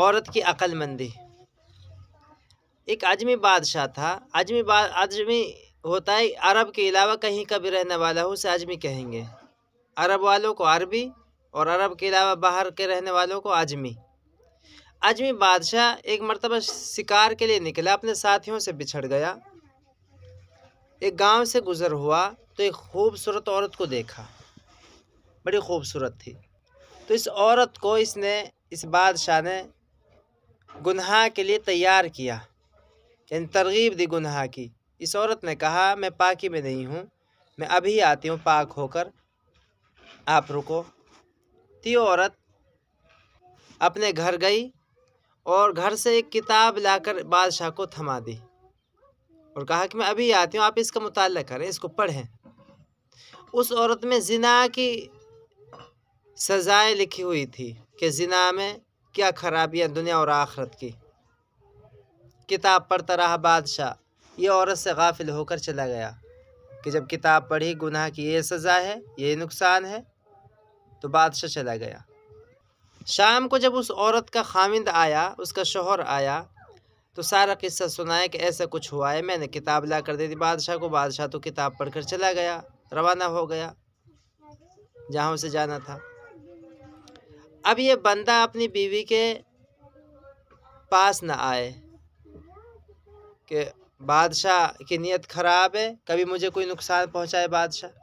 औरत की अक्लमंदी एक आजमी बादशाह था आजमी बा आजमी होता है अरब के अलावा कहीं का भी रहने वाला हो उसे आजमी कहेंगे अरब वालों को अरबी और अरब के अलावा बाहर के रहने वालों को आजमी आजमी बादशाह एक मरतबा शिकार के लिए निकला अपने साथियों से बिछड़ गया एक गांव से गुज़र हुआ तो एक खूबसूरत औरत को देखा बड़ी खूबसूरत थी तो इस औरत को इसने इस बादशाह ने गुनहा के लिए तैयार किया यानी तरगीब दी गुनहा की इस औरत ने कहा मैं पाकी में नहीं हूँ मैं अभी आती हूँ पाक होकर आप रुको ती औरत अपने घर गई और घर से एक किताब लाकर बादशाह को थमा दी और कहा कि मैं अभी आती हूँ आप इसका मुताल करें इसको पढ़ें उस औरत में जिना की सज़ाएँ लिखी हुई थी कि जिना में क्या खराबियाँ दुनिया और आखरत की किताब पढ़ता रहा बादशाह ये औरत से गाफिल होकर चला गया कि जब किताब पढ़ी गुनाह की ये सज़ा है ये नुकसान है तो बादशाह चला गया शाम को जब उस औरत का खामिंद आया उसका शोहर आया तो सारा किस्सा सुनाया कि ऐसा कुछ हुआ है मैंने किताब ला कर दे दी बादशाह को बादशाह तो किताब पढ़कर चला गया रवाना हो गया जहाँ उसे जाना था अब ये बंदा अपनी बीवी के पास ना आए कि बादशाह की नीयत ख़राब है कभी मुझे कोई नुकसान पहुंचाए बादशाह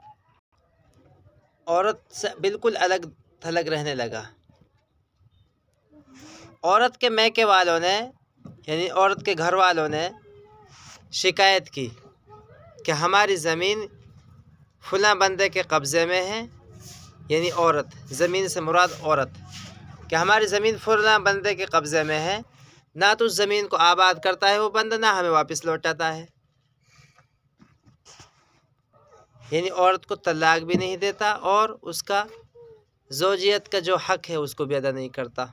औरत से बिल्कुल अलग थलग रहने लगा औरत के मैके वालों ने यानी औरत के घर वालों ने शिकायत की कि हमारी ज़मीन फुला बंदे के कब्ज़े में है यानी औरत ज़मीन से मुराद औरत कि हमारी ज़मीन फुरना बंदे के कब्ज़े में है ना तो उस ज़मीन को आबाद करता है वो बंद ना हमें वापस लौटाता है यानी औरत को तलाक भी नहीं देता और उसका जोजियत का जो हक है उसको भी अदा नहीं करता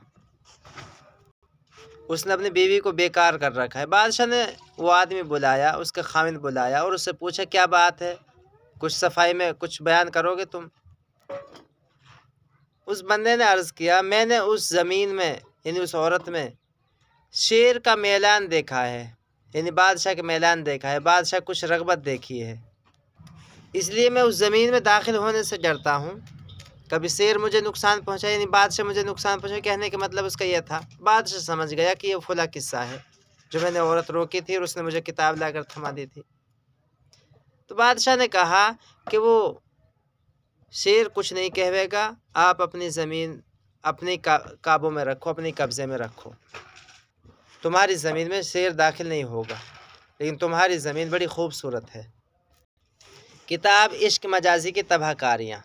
उसने अपनी बीवी को बेकार कर रखा है बादशाह ने वो आदमी बुलाया उसका खामिन बुलाया और उससे पूछा क्या बात है कुछ सफाई में कुछ बयान करोगे तुम उस बंदे ने अर्ज़ किया मैंने उस ज़मीन में यानी उस औरत में शेर का मैलान देखा है यानी बादशाह के मैलान देखा है बादशाह कुछ रगबत देखी है इसलिए मैं उस ज़मीन में दाखिल होने से डरता हूँ कभी शेर मुझे नुकसान पहुँचा यानी बादशाह मुझे नुकसान पहुँचा कहने का मतलब उसका यह था बादशाह समझ गया कि यह फुला किस्सा है जो मैंने औरत रोकी थी और उसने मुझे किताब लाकर थमा दी थी तो बादशाह ने कहा कि वो शेर कुछ नहीं कहवेगा आप अपनी ज़मीन अपने का, काबू में रखो अपने कब्ज़े में रखो तुम्हारी ज़मीन में शेर दाखिल नहीं होगा लेकिन तुम्हारी ज़मीन बड़ी खूबसूरत है किताब इश्क मजाजी की तबाहकारियाँ